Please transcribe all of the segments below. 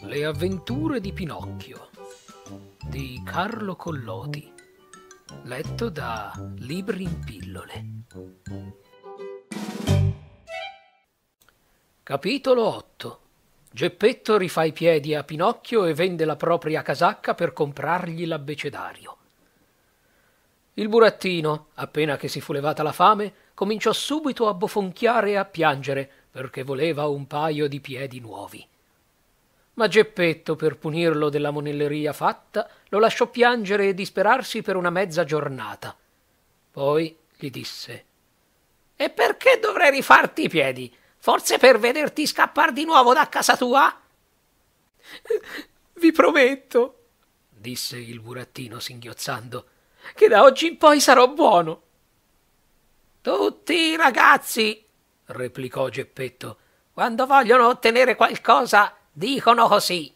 Le avventure di Pinocchio di Carlo Collodi letto da Libri in pillole Capitolo 8 Geppetto rifà i piedi a Pinocchio e vende la propria casacca per comprargli l'abbecedario. Il burattino, appena che si fu levata la fame, cominciò subito a bofonchiare e a piangere perché voleva un paio di piedi nuovi. Ma Geppetto, per punirlo della monelleria fatta, lo lasciò piangere e disperarsi per una mezza giornata. Poi gli disse: E perché dovrei rifarti i piedi? Forse per vederti scappar di nuovo da casa tua? Vi prometto, disse il burattino singhiozzando, che da oggi in poi sarò buono. Tutti i ragazzi, replicò Geppetto, quando vogliono ottenere qualcosa dicono così.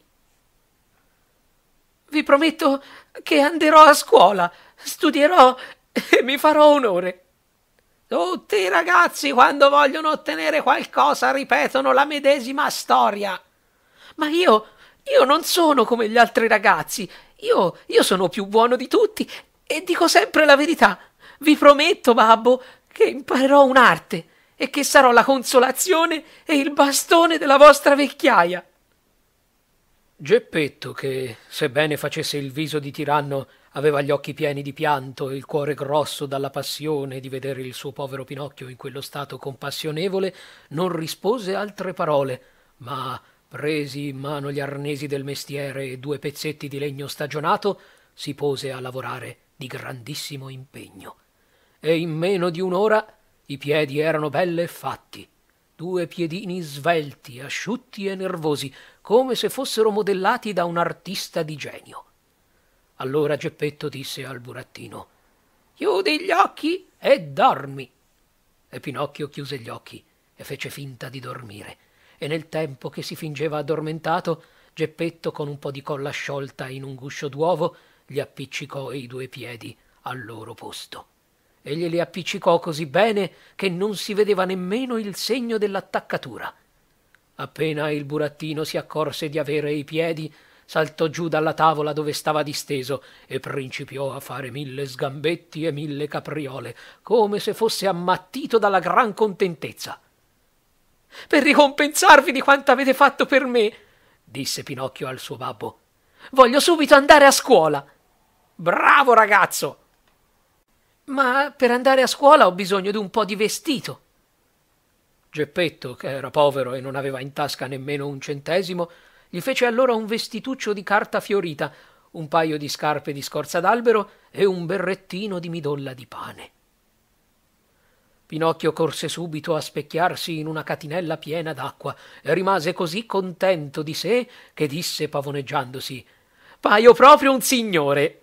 Vi prometto che anderò a scuola, studierò e mi farò onore. Tutti i ragazzi quando vogliono ottenere qualcosa ripetono la medesima storia. Ma io, io non sono come gli altri ragazzi. Io, io sono più buono di tutti e dico sempre la verità. Vi prometto, babbo, che imparerò un'arte e che sarò la consolazione e il bastone della vostra vecchiaia. Geppetto, che sebbene facesse il viso di tiranno, Aveva gli occhi pieni di pianto e il cuore grosso dalla passione di vedere il suo povero Pinocchio in quello stato compassionevole, non rispose altre parole, ma, presi in mano gli arnesi del mestiere e due pezzetti di legno stagionato, si pose a lavorare di grandissimo impegno. E in meno di un'ora i piedi erano belle fatti due piedini svelti, asciutti e nervosi, come se fossero modellati da un artista di genio. Allora Geppetto disse al burattino Chiudi gli occhi e dormi. E Pinocchio chiuse gli occhi e fece finta di dormire. E nel tempo che si fingeva addormentato, Geppetto con un po' di colla sciolta in un guscio d'uovo gli appiccicò i due piedi al loro posto. E glieli appiccicò così bene che non si vedeva nemmeno il segno dell'attaccatura. Appena il burattino si accorse di avere i piedi saltò giù dalla tavola dove stava disteso e principiò a fare mille sgambetti e mille capriole, come se fosse ammattito dalla gran contentezza. Per ricompensarvi di quanto avete fatto per me, disse Pinocchio al suo babbo, voglio subito andare a scuola. Bravo ragazzo! Ma per andare a scuola ho bisogno d'un po' di vestito. Geppetto, che era povero e non aveva in tasca nemmeno un centesimo, gli fece allora un vestituccio di carta fiorita, un paio di scarpe di scorza d'albero e un berrettino di midolla di pane. Pinocchio corse subito a specchiarsi in una catinella piena d'acqua e rimase così contento di sé che disse pavoneggiandosi Paio proprio un signore.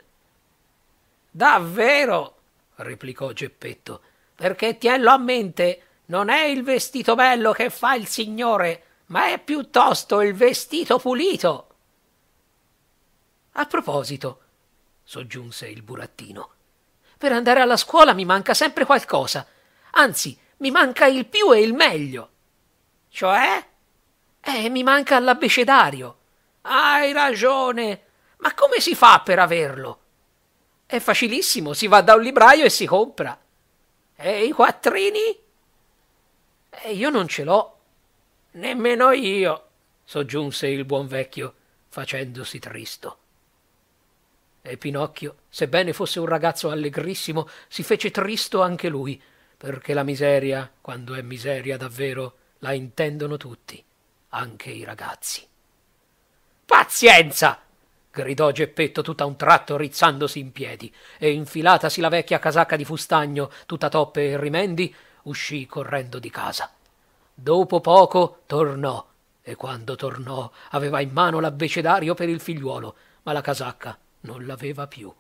Davvero? replicò Geppetto, perché tienlo a mente, non è il vestito bello che fa il signore, ma è piuttosto il vestito pulito. A proposito, soggiunse il burattino, per andare alla scuola mi manca sempre qualcosa, anzi, mi manca il più e il meglio. Cioè? Eh, mi manca l'abecedario. Hai ragione. Ma come si fa per averlo? È facilissimo, si va da un libraio e si compra. E eh, i quattrini? Eh, io non ce l'ho. Nemmeno io, soggiunse il buon vecchio, facendosi tristo. E Pinocchio, sebbene fosse un ragazzo allegrissimo, si fece tristo anche lui, perché la miseria, quando è miseria davvero, la intendono tutti, anche i ragazzi. Pazienza! gridò Geppetto tutta un tratto rizzandosi in piedi, e infilatasi la vecchia casacca di fustagno, tutta toppe e rimendi, uscì correndo di casa. Dopo poco tornò, e quando tornò aveva in mano l'abbecedario per il figliuolo, ma la casacca non l'aveva più.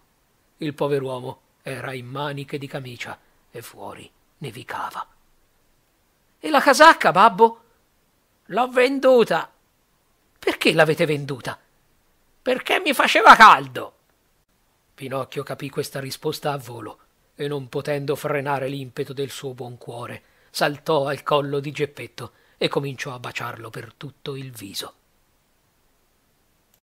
Il pover'uomo era in maniche di camicia e fuori nevicava. E la casacca, babbo? L'ho venduta. Perché l'avete venduta? Perché mi faceva caldo. Pinocchio capì questa risposta a volo e non potendo frenare l'impeto del suo buon cuore, saltò al collo di Geppetto e cominciò a baciarlo per tutto il viso.